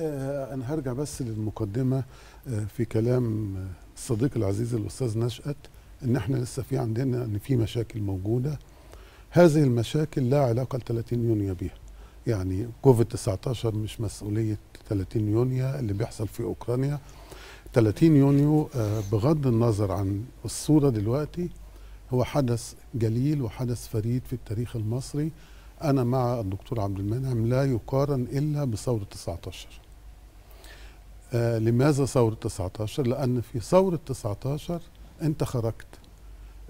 آه، أنا هرجع بس للمقدمة آه، في كلام الصديق آه، العزيز الأستاذ نشأت إن إحنا لسه في عندنا إن في مشاكل موجودة هذه المشاكل لا علاقة ل 30 يونيو بها يعني كوفيد 19 مش مسؤولية 30 يونيو اللي بيحصل في أوكرانيا 30 يونيو بغض النظر عن الصورة دلوقتي هو حدث جليل وحدث فريد في التاريخ المصري أنا مع الدكتور عبد المنعم لا يقارن إلا بثورة 19 آه لماذا ثورة 19 لأن في ثورة 19 أنت خرجت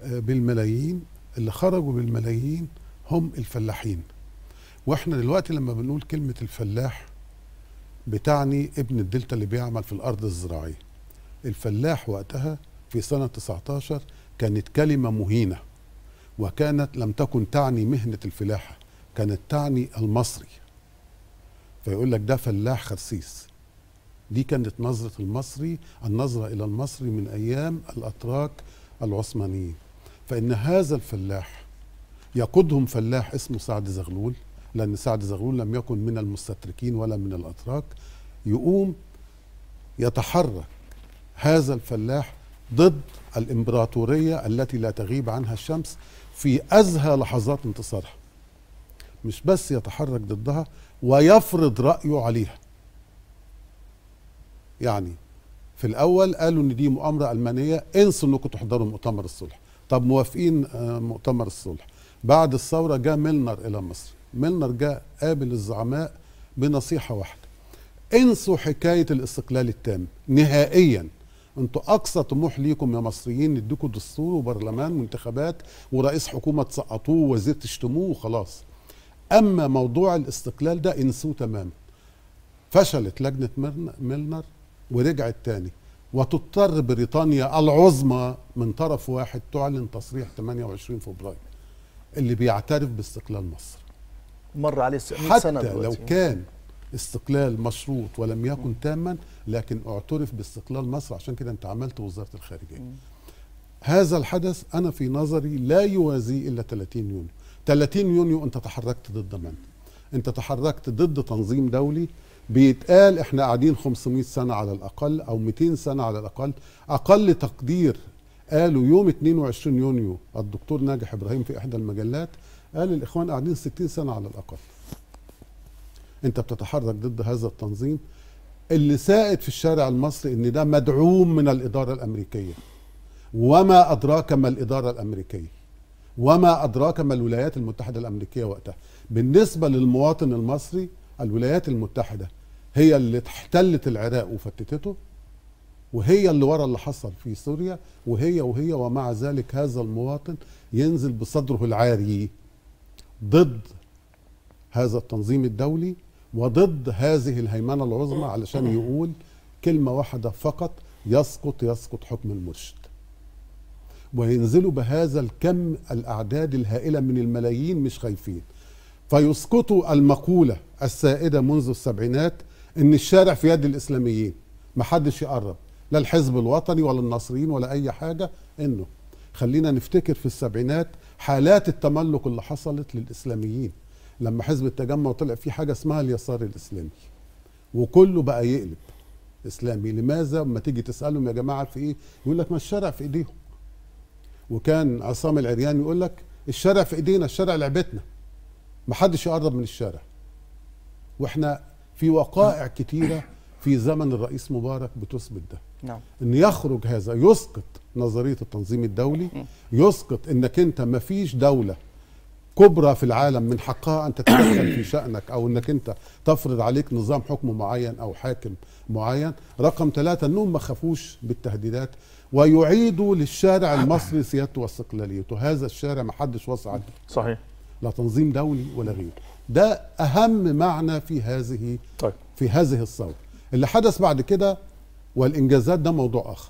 آه بالملايين اللي خرجوا بالملايين هم الفلاحين واحنا دلوقتي لما بنقول كلمة الفلاح بتعني ابن الدلتا اللي بيعمل في الأرض الزراعية الفلاح وقتها في سنة 19 كانت كلمة مهينة وكانت لم تكن تعني مهنة الفلاحة كانت تعني المصري فيقول لك ده فلاح خرسيس دي كانت نظرة المصري النظرة إلى المصري من أيام الأتراك العثمانيين فإن هذا الفلاح يقودهم فلاح اسمه سعد زغلول لأن سعد زغلول لم يكن من المستتركين ولا من الأتراك يقوم يتحرك هذا الفلاح ضد الإمبراطورية التي لا تغيب عنها الشمس في أزهى لحظات انتصارها مش بس يتحرك ضدها ويفرض رأيه عليها يعني في الاول قالوا ان دي مؤامره المانيه انسوا انكم تحضروا مؤتمر الصلح طب موافقين آه، مؤتمر الصلح بعد الثوره جاء ميلنر الى مصر ميلنر جاء قابل الزعماء بنصيحه واحده انسوا حكايه الاستقلال التام نهائيا انتوا اقصى طموح ليكم يا مصريين نديكم دستور وبرلمان وانتخابات ورئيس حكومه تسقطوه ووزير تشتموه وخلاص اما موضوع الاستقلال ده انسوه تماما فشلت لجنه ميلنر ورجعت تاني وتضطر بريطانيا العظمى من طرف واحد تعلن تصريح 28 فبراير اللي بيعترف باستقلال مصر مر عليه سنة حتى لو كان استقلال مشروط ولم يكن تاما لكن اعترف باستقلال مصر عشان كده انت عملت وزارة الخارجية هذا الحدث أنا في نظري لا يوازي إلا 30 يونيو 30 يونيو أنت تحركت ضد من؟ أنت تحركت ضد تنظيم دولي بيتقال احنا قاعدين 500 سنة على الأقل أو 200 سنة على الأقل أقل تقدير قالوا يوم 22 يونيو الدكتور ناجح إبراهيم في إحدى المجلات قال الإخوان قاعدين 60 سنة على الأقل أنت بتتحرك ضد هذا التنظيم اللي سائد في الشارع المصري ان ده مدعوم من الاداره الامريكيه وما ادراك ما الاداره الامريكيه وما ادراك ما الولايات المتحده الامريكيه وقتها بالنسبه للمواطن المصري الولايات المتحدة هي اللي احتلت العراق وفتتته وهي اللي ورا اللي حصل في سوريا وهي وهي ومع ذلك هذا المواطن ينزل بصدره العاري ضد هذا التنظيم الدولي وضد هذه الهيمنة العظمى علشان يقول كلمة واحدة فقط يسقط يسقط حكم المرشد وينزلوا بهذا الكم الأعداد الهائلة من الملايين مش خايفين فيسقطوا المقولة السائدة منذ السبعينات إن الشارع في يد الإسلاميين ما حدش يقرب لا الحزب الوطني ولا الناصريين ولا أي حاجة إنه خلينا نفتكر في السبعينات حالات التملك اللي حصلت للإسلاميين لما حزب التجمع طلع في حاجة اسمها اليسار الإسلامي وكله بقى يقلب إسلامي لماذا لما تيجي تسألهم يا جماعة في إيه يقول لك ما الشارع في إيديهم وكان عصام العريان يقول لك الشارع في إيدينا الشارع لعبتنا محدش يقرب من الشارع واحنا في وقائع كتيره في زمن الرئيس مبارك بتثبت ده نعم ان يخرج هذا يسقط نظريه التنظيم الدولي يسقط انك انت ما فيش دوله كبرى في العالم من حقها ان تتدخل في شانك او انك انت تفرض عليك نظام حكم معين او حاكم معين رقم ثلاثة انهم ما خافوش بالتهديدات ويعيدوا للشارع المصري سيادته واستقلاليته هذا الشارع ما حدش وصل عليه صحيح لا تنظيم دولي ولا غيره ده أهم معنى في هذه طيب. في هذه الثورة اللي حدث بعد كده والإنجازات ده موضوع آخر